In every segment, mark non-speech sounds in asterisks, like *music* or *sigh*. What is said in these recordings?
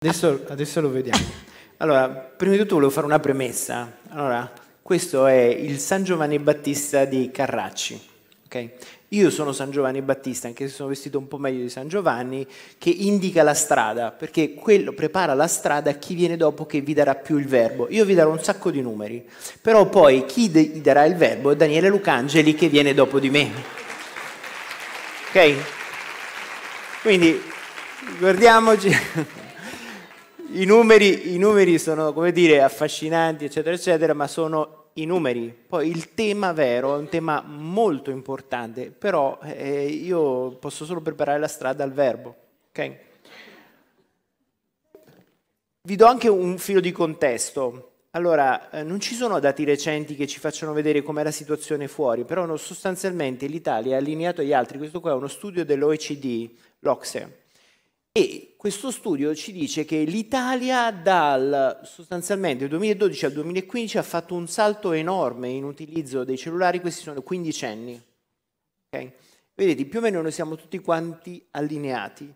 Adesso, adesso, lo vediamo. Allora, prima di tutto volevo fare una premessa. Allora, questo è il San Giovanni Battista di Carracci. Okay? Io sono San Giovanni Battista, anche se sono vestito un po' meglio di San Giovanni, che indica la strada, perché quello prepara la strada a chi viene dopo che vi darà più il verbo. Io vi darò un sacco di numeri, però poi chi de- darà il verbo è Daniele Lucangeli che viene dopo di me. Ok? Quindi guardiamoci. I numeri, I numeri sono, come dire, affascinanti, eccetera, eccetera, ma sono i numeri. Poi il tema vero è un tema molto importante, però eh, io posso solo preparare la strada al verbo. Okay? Vi do anche un filo di contesto. Allora, eh, non ci sono dati recenti che ci facciano vedere com'è la situazione fuori, però no, sostanzialmente l'Italia è allineato agli altri. Questo qua è uno studio dell'OECD, l'Ocse e questo studio ci dice che l'Italia dal sostanzialmente 2012 al 2015 ha fatto un salto enorme in utilizzo dei cellulari, questi sono quindicenni. Okay? Vedete, più o meno noi siamo tutti quanti allineati,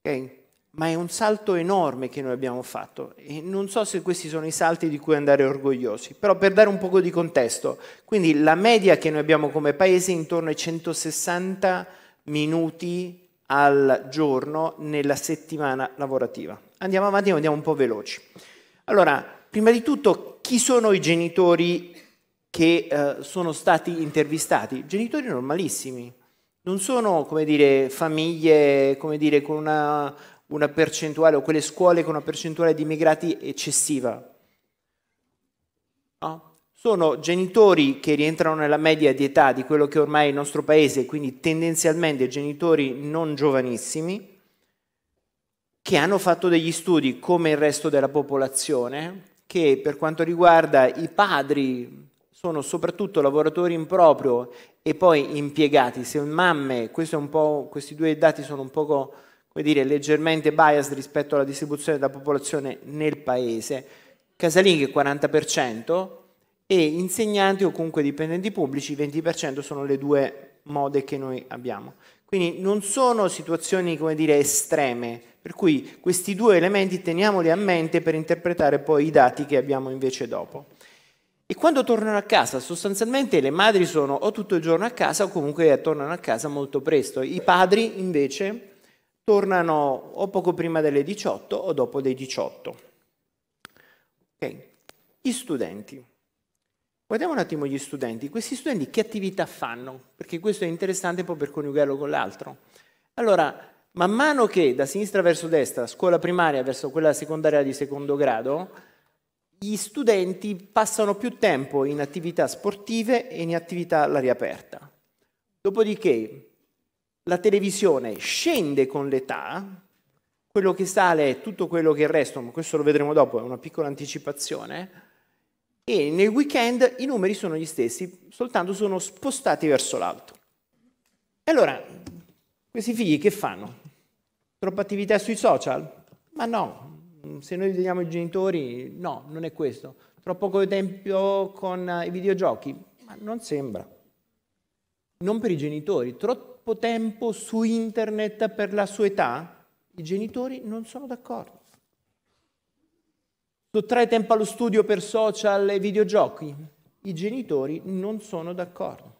okay? ma è un salto enorme che noi abbiamo fatto e non so se questi sono i salti di cui andare orgogliosi, però per dare un po' di contesto, quindi la media che noi abbiamo come paese è intorno ai 160 minuti al giorno nella settimana lavorativa. Andiamo avanti, andiamo un po' veloci. Allora, prima di tutto, chi sono i genitori che eh, sono stati intervistati? Genitori normalissimi, non sono, come dire, famiglie, come dire, con una, una percentuale o quelle scuole con una percentuale di immigrati eccessiva. No? sono genitori che rientrano nella media di età di quello che ormai è il nostro paese, quindi tendenzialmente genitori non giovanissimi, che hanno fatto degli studi come il resto della popolazione, che per quanto riguarda i padri sono soprattutto lavoratori in proprio e poi impiegati, se mamme, questi due dati sono un po' dire, leggermente biased rispetto alla distribuzione della popolazione nel paese, casalinghe 40%, e insegnanti o comunque dipendenti pubblici, 20% sono le due mode che noi abbiamo. Quindi non sono situazioni, come dire, estreme, per cui questi due elementi teniamoli a mente per interpretare poi i dati che abbiamo invece dopo. E quando tornano a casa, sostanzialmente le madri sono o tutto il giorno a casa o comunque tornano a casa molto presto. I padri invece tornano o poco prima delle 18 o dopo dei 18. Okay. Gli studenti. Guardiamo un attimo gli studenti. Questi studenti che attività fanno? Perché questo è interessante un per coniugarlo con l'altro. Allora, man mano che da sinistra verso destra, scuola primaria verso quella secondaria di secondo grado, gli studenti passano più tempo in attività sportive e in attività all'aria aperta. Dopodiché la televisione scende con l'età, quello che sale è tutto quello che resta, ma questo lo vedremo dopo, è una piccola anticipazione, e nel weekend i numeri sono gli stessi, soltanto sono spostati verso l'alto. E allora, questi figli che fanno? Troppa attività sui social? Ma no, se noi vediamo i genitori, no, non è questo. Troppo poco tempo con i videogiochi? Ma non sembra. Non per i genitori, troppo tempo su internet per la sua età? I genitori non sono d'accordo. Sottrae tempo allo studio per social e videogiochi. I genitori non sono d'accordo.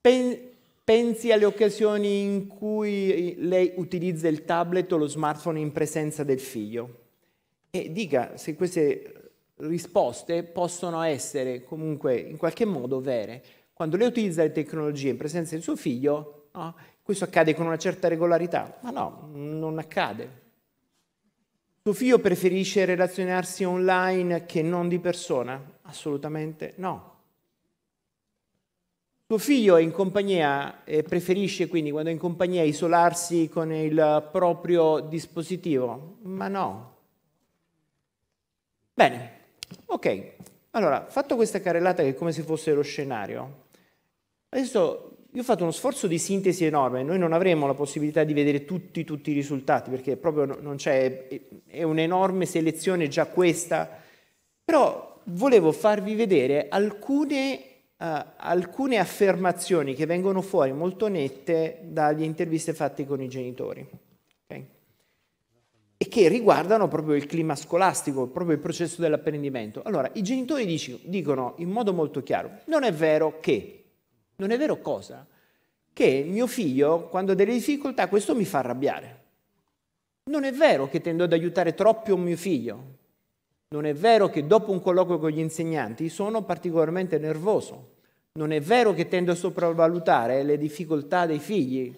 Pen- pensi alle occasioni in cui lei utilizza il tablet o lo smartphone in presenza del figlio e dica se queste risposte possono essere comunque in qualche modo vere. Quando lei utilizza le tecnologie in presenza del suo figlio, no, questo accade con una certa regolarità, ma no, non accade. Tuo figlio preferisce relazionarsi online che non di persona? Assolutamente no. Tuo figlio è in compagnia e preferisce quindi quando è in compagnia isolarsi con il proprio dispositivo? Ma no. Bene, ok. Allora, fatto questa carrellata che è come se fosse lo scenario, adesso io ho fatto uno sforzo di sintesi enorme, noi non avremo la possibilità di vedere tutti, tutti i risultati, perché proprio non c'è, è un'enorme selezione già questa, però volevo farvi vedere alcune, uh, alcune affermazioni che vengono fuori molto nette dalle interviste fatte con i genitori okay? e che riguardano proprio il clima scolastico, proprio il processo dell'apprendimento. Allora, i genitori dici, dicono in modo molto chiaro, non è vero che non è vero cosa? Che mio figlio, quando ha delle difficoltà, questo mi fa arrabbiare. Non è vero che tendo ad aiutare troppo mio figlio. Non è vero che dopo un colloquio con gli insegnanti sono particolarmente nervoso. Non è vero che tendo a sopravvalutare le difficoltà dei figli.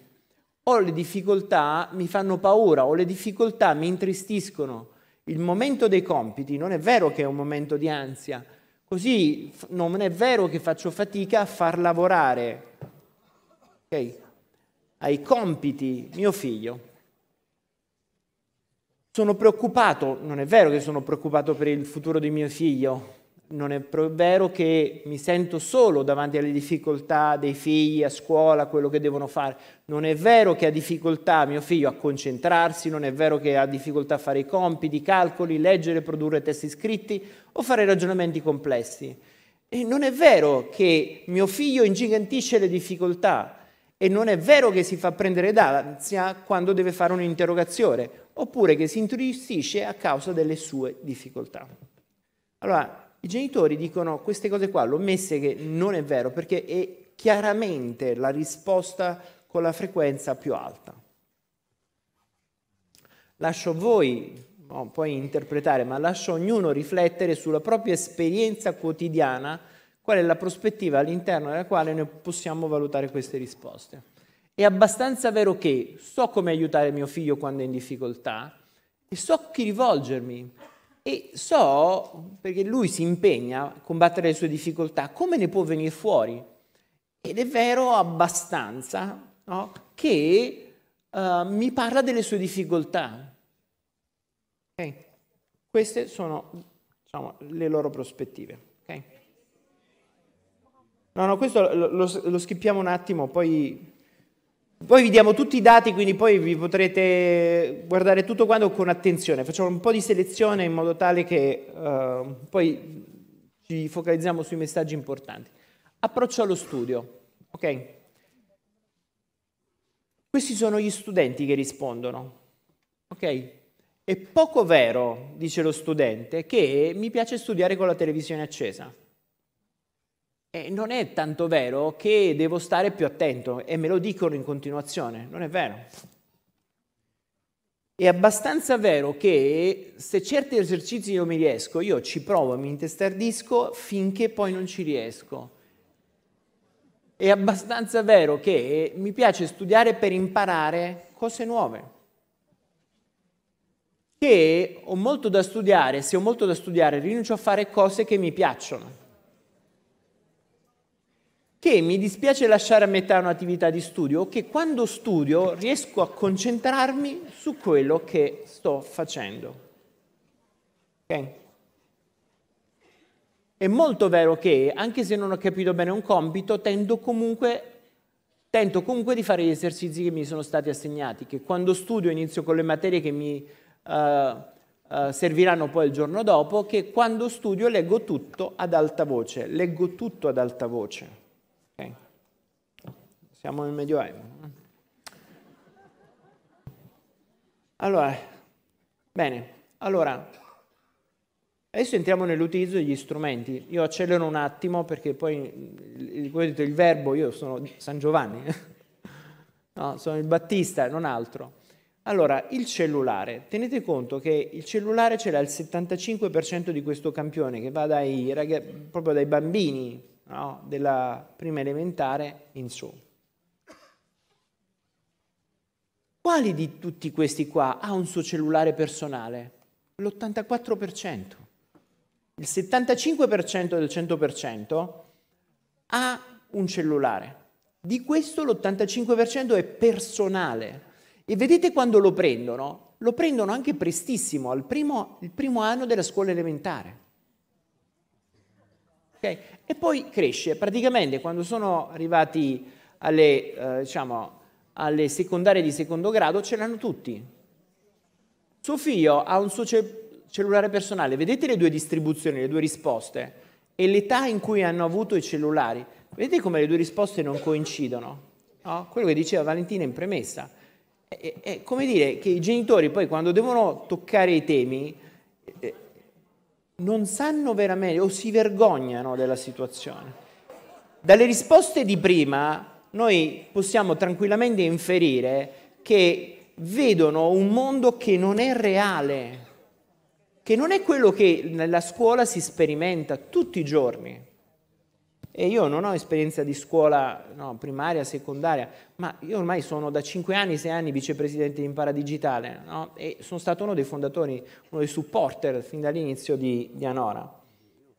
O le difficoltà mi fanno paura, o le difficoltà mi intristiscono. Il momento dei compiti non è vero che è un momento di ansia, Così non è vero che faccio fatica a far lavorare okay, ai compiti mio figlio. Sono preoccupato, non è vero che sono preoccupato per il futuro di mio figlio, non è vero che mi sento solo davanti alle difficoltà dei figli a scuola, quello che devono fare. Non è vero che ha difficoltà mio figlio a concentrarsi, non è vero che ha difficoltà a fare i compiti, i calcoli, leggere, produrre testi scritti o fare ragionamenti complessi. E non è vero che mio figlio ingigantisce le difficoltà e non è vero che si fa prendere d'ansia quando deve fare un'interrogazione oppure che si intristisce a causa delle sue difficoltà. Allora, i genitori dicono queste cose qua, l'ho messe che non è vero perché è chiaramente la risposta con la frequenza più alta. Lascio voi no, poi interpretare, ma lascio ognuno riflettere sulla propria esperienza quotidiana, qual è la prospettiva all'interno della quale noi possiamo valutare queste risposte. È abbastanza vero che so come aiutare mio figlio quando è in difficoltà e so chi rivolgermi, e so, perché lui si impegna a combattere le sue difficoltà, come ne può venire fuori. Ed è vero abbastanza no? che uh, mi parla delle sue difficoltà. Okay? Queste sono diciamo, le loro prospettive. Okay? No, no, questo lo, lo, lo schippiamo un attimo, poi poi vi diamo tutti i dati, quindi poi vi potrete guardare tutto quanto con attenzione. Facciamo un po' di selezione in modo tale che uh, poi ci focalizziamo sui messaggi importanti. Approccio allo studio, ok? Questi sono gli studenti che rispondono, ok? È poco vero, dice lo studente, che mi piace studiare con la televisione accesa. E non è tanto vero che devo stare più attento e me lo dicono in continuazione, non è vero. È abbastanza vero che se certi esercizi non mi riesco, io ci provo, mi intestardisco finché poi non ci riesco. È abbastanza vero che mi piace studiare per imparare cose nuove. Che ho molto da studiare, se ho molto da studiare rinuncio a fare cose che mi piacciono che mi dispiace lasciare a metà un'attività di studio, che quando studio riesco a concentrarmi su quello che sto facendo. Okay? È molto vero che, anche se non ho capito bene un compito, tendo comunque, tento comunque di fare gli esercizi che mi sono stati assegnati, che quando studio inizio con le materie che mi uh, uh, serviranno poi il giorno dopo, che quando studio leggo tutto ad alta voce, leggo tutto ad alta voce. Okay. Siamo nel Medioevo. Allora, bene, allora, adesso entriamo nell'utilizzo degli strumenti. Io accelero un attimo perché poi, come ho detto, il verbo, io sono San Giovanni, *laughs* no, sono il Battista, non altro. Allora, il cellulare. Tenete conto che il cellulare ce l'ha il 75% di questo campione che va dai, proprio dai bambini no? della prima elementare in su. Quali di tutti questi qua ha un suo cellulare personale? L'84%. Il 75% del 100% ha un cellulare. Di questo l'85% è personale. E vedete quando lo prendono? Lo prendono anche prestissimo, al primo, primo anno della scuola elementare. Okay? E poi cresce. Praticamente quando sono arrivati alle, eh, diciamo, alle secondarie di secondo grado ce l'hanno tutti. Suo figlio ha un suo cellulare personale, vedete le due distribuzioni, le due risposte e l'età in cui hanno avuto i cellulari. Vedete come le due risposte non coincidono? No? Quello che diceva Valentina in premessa. È, è come dire che i genitori poi quando devono toccare i temi non sanno veramente o si vergognano della situazione. Dalle risposte di prima noi possiamo tranquillamente inferire che vedono un mondo che non è reale, che non è quello che nella scuola si sperimenta tutti i giorni. E io non ho esperienza di scuola no, primaria, secondaria, ma io ormai sono da 5 anni, 6 anni vicepresidente di Impara Digitale no? e sono stato uno dei fondatori, uno dei supporter fin dall'inizio di, di, Anora.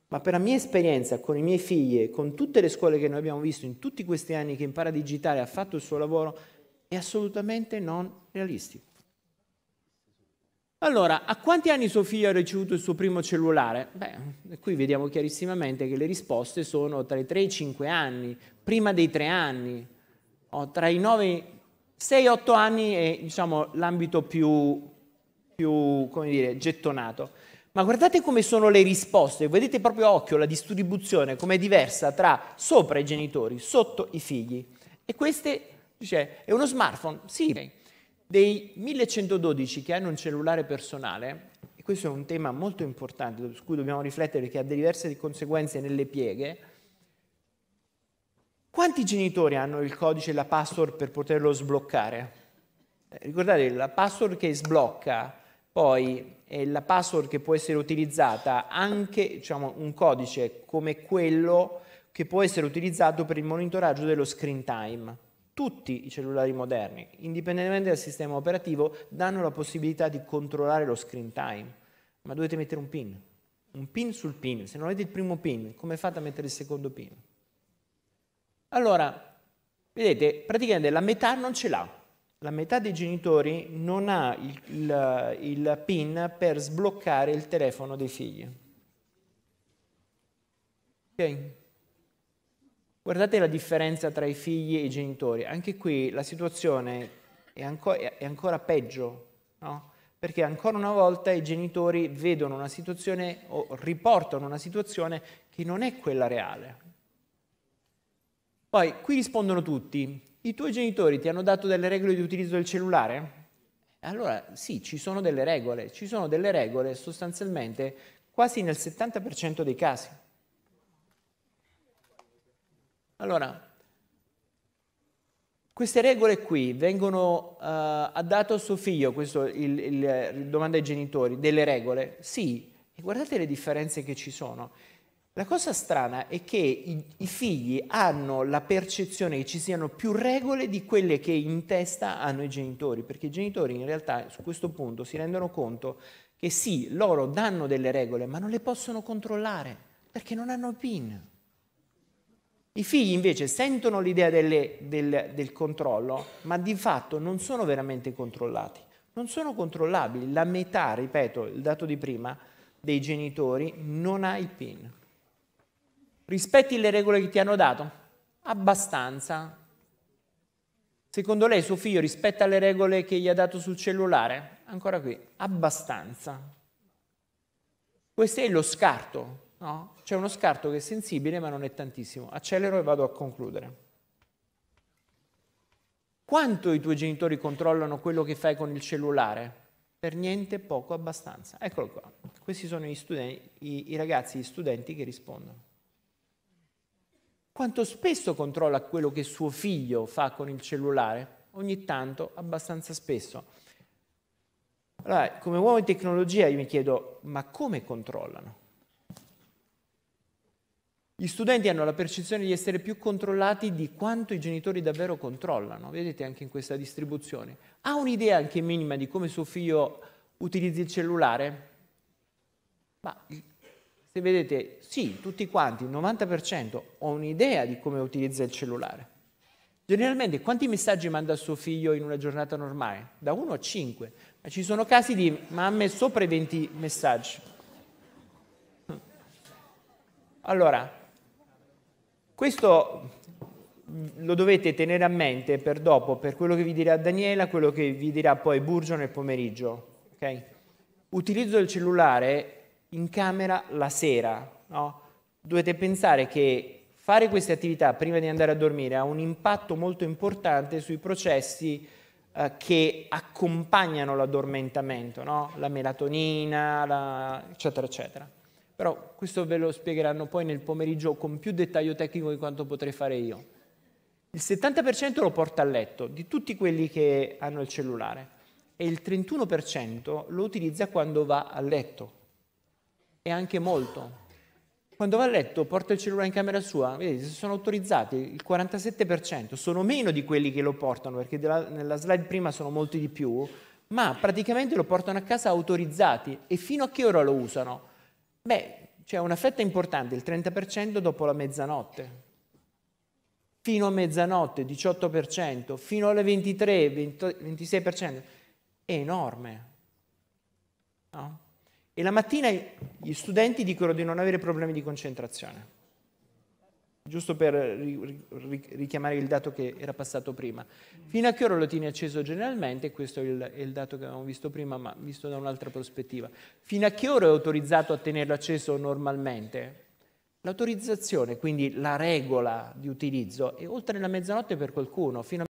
Ma per la mia esperienza con i miei figli, con tutte le scuole che noi abbiamo visto in tutti questi anni che Impara Digitale ha fatto il suo lavoro, è assolutamente non realistico. Allora, a quanti anni Sofia ha ricevuto il suo primo cellulare? Beh, qui vediamo chiarissimamente che le risposte sono tra i 3 e i 5 anni, prima dei 3 anni, oh, tra i 9, 6-8 anni è diciamo, l'ambito più, più dire, gettonato. Ma guardate come sono le risposte, vedete proprio occhio la distribuzione, come è diversa tra sopra i genitori, sotto i figli. E queste, dice, è uno smartphone? Sì. Okay. Dei 1112 che hanno un cellulare personale, e questo è un tema molto importante su cui dobbiamo riflettere che ha diverse conseguenze nelle pieghe, quanti genitori hanno il codice e la password per poterlo sbloccare? Eh, ricordate, la password che sblocca poi è la password che può essere utilizzata anche, diciamo, un codice come quello che può essere utilizzato per il monitoraggio dello screen time. Tutti i cellulari moderni, indipendentemente dal sistema operativo, danno la possibilità di controllare lo screen time, ma dovete mettere un pin, un pin sul pin. Se non avete il primo pin, come fate a mettere il secondo pin? Allora, vedete, praticamente la metà non ce l'ha. La metà dei genitori non ha il, il, il pin per sbloccare il telefono dei figli. Ok? Guardate la differenza tra i figli e i genitori. Anche qui la situazione è, ancora, è ancora peggio, no? perché ancora una volta i genitori vedono una situazione o riportano una situazione che non è quella reale. Poi qui rispondono tutti, i tuoi genitori ti hanno dato delle regole di utilizzo del cellulare? Allora sì, ci sono delle regole, ci sono delle regole sostanzialmente quasi nel 70% dei casi. Allora, queste regole qui vengono uh, eh, addate a suo figlio, questo il, il, eh, domanda ai genitori, delle regole? Sì, e guardate le differenze che ci sono. La cosa strana è che i, i figli hanno la percezione che ci siano più regole di quelle che in testa hanno i genitori, perché i genitori in realtà su questo punto si rendono conto che sì, loro danno delle regole, ma non le possono controllare, perché non hanno PIN. I figli invece sentono l'idea delle, del, del controllo, ma di fatto non sono veramente controllati, non sono controllabili. La metà, ripeto, il dato di prima, dei genitori non ha il PIN. Rispetti le regole che ti hanno dato? Abbastanza. Secondo lei suo figlio rispetta le regole che gli ha dato sul cellulare? Ancora qui, abbastanza. Questo è lo scarto No? C'è uno scarto che è sensibile ma non è tantissimo. Accelero e vado a concludere. Quanto i tuoi genitori controllano quello che fai con il cellulare? Per niente, poco, abbastanza. Eccolo qua. Questi sono i, studenti, i, i ragazzi, gli studenti che rispondono. Quanto spesso controlla quello che suo figlio fa con il cellulare? Ogni tanto, abbastanza spesso. Allora, come uomo di tecnologia io mi chiedo, ma come controllano? Gli studenti hanno la percezione di essere più controllati di quanto i genitori davvero controllano, vedete anche in questa distribuzione. Ha un'idea anche minima di come suo figlio utilizzi il cellulare? Ma se vedete, sì, tutti quanti, il 90%, ho un'idea di come utilizza il cellulare. Generalmente quanti messaggi manda suo figlio in una giornata normale? Da 1 a 5, ma ci sono casi di mamme sopra i 20 messaggi. Allora, questo mm, lo dovete tenere a mente per dopo, per quello che vi dirà Daniela, quello che vi dirà poi Burgio nel pomeriggio. Okay? Utilizzo il cellulare in camera la sera. No? Dovete pensare che fare queste attività prima di andare a dormire ha un impatto molto importante sui processi eh, che accompagnano l'addormentamento, no? la melatonina, la... eccetera, eccetera. Però questo ve lo spiegheranno poi nel pomeriggio con più dettaglio tecnico di quanto potrei fare io. Il 70% lo porta a letto di tutti quelli che hanno il cellulare e il 31% lo utilizza quando va a letto. E anche molto. Quando va a letto porta il cellulare in camera sua, vedete, sono autorizzati il 47%, sono meno di quelli che lo portano perché della, nella slide prima sono molti di più, ma praticamente lo portano a casa autorizzati e fino a che ora lo usano? Beh, c'è una fetta importante, il 30% dopo la mezzanotte. Fino a mezzanotte, 18%, fino alle 23, 26%. È enorme. No? E la mattina gli studenti dicono di non avere problemi di concentrazione giusto per richiamare il dato che era passato prima. Fino a che ora lo tieni acceso generalmente, questo è il, è il dato che avevamo visto prima, ma visto da un'altra prospettiva. Fino a che ora è autorizzato a tenerlo acceso normalmente? L'autorizzazione, quindi la regola di utilizzo, è oltre la mezzanotte per qualcuno, fino a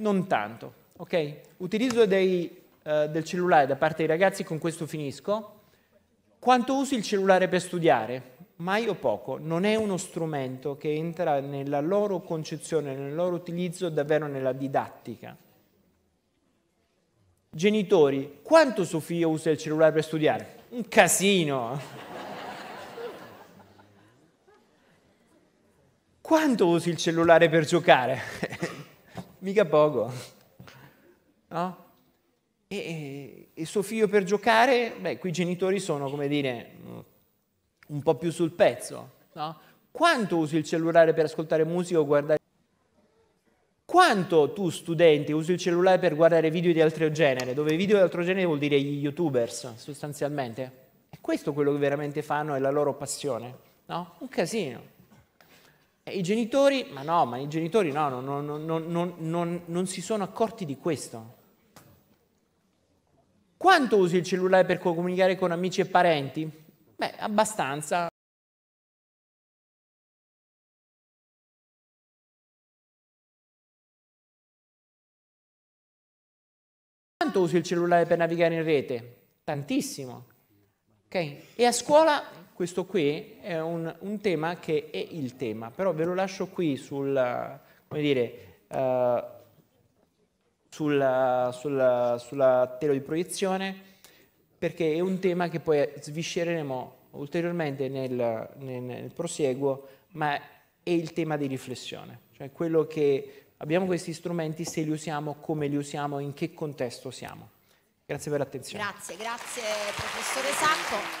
non tanto. ok? Utilizzo dei, eh, del cellulare da parte dei ragazzi, con questo finisco. Quanto usi il cellulare per studiare? Mai o poco, non è uno strumento che entra nella loro concezione, nel loro utilizzo, davvero nella didattica. Genitori, quanto Sofia usa il cellulare per studiare? Un casino! Quanto usi il cellulare per giocare? mica poco. No? E, e, suo figlio per giocare, beh, qui i genitori sono, come dire, un po' più sul pezzo. No? Quanto usi il cellulare per ascoltare musica o guardare... Quanto tu, studente, usi il cellulare per guardare video di altro genere? Dove video di altro genere vuol dire gli youtubers, sostanzialmente. È questo quello che veramente fanno, è la loro passione. No? Un casino. E eh, I genitori, ma no, ma i genitori no, non, non, non, non si sono accorti di questo. Quanto usi il cellulare per comunicare con amici e parenti? Beh, abbastanza. Quanto usi il cellulare per navigare in rete? Tantissimo. Okay? E a scuola questo qui è un, un, tema che è il tema, però ve lo lascio qui sul, come dire, uh, eh, sulla, sulla, sulla tela di proiezione, perché è un tema che poi sviscereremo ulteriormente nel, nel, nel prosieguo, ma è il tema di riflessione, cioè quello che abbiamo questi strumenti, se li usiamo, come li usiamo, in che contesto siamo. Grazie per l'attenzione. Grazie, grazie professore Sacco.